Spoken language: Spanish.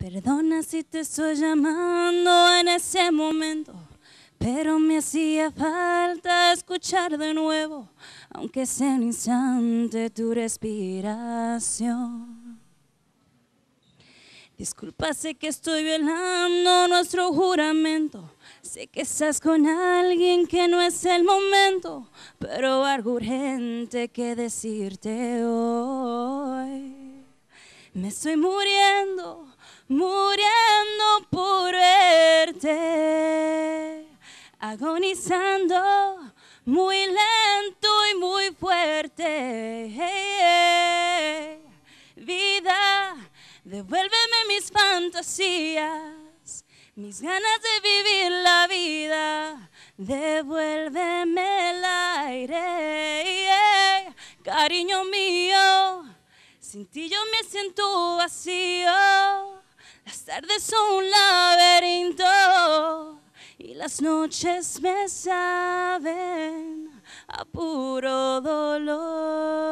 Perdona si te estoy llamando en ese momento, pero me hacía falta escuchar de nuevo, aunque sea un instante tu respiración. Disculpa, sé que estoy violando nuestro juramento. Sé que estás con alguien que no es el momento, pero algo urgente que decirte hoy. Me estoy muriendo, muriendo por verte, agonizando muy lento y muy fuerte. Vida, devuélveme mis fantasías, mis ganas de vivir la vida. Devuélveme el aire, cariño mío. Sin ti yo me siento vacío, las tardes son un laberinto y las noches me saben a puro dolor.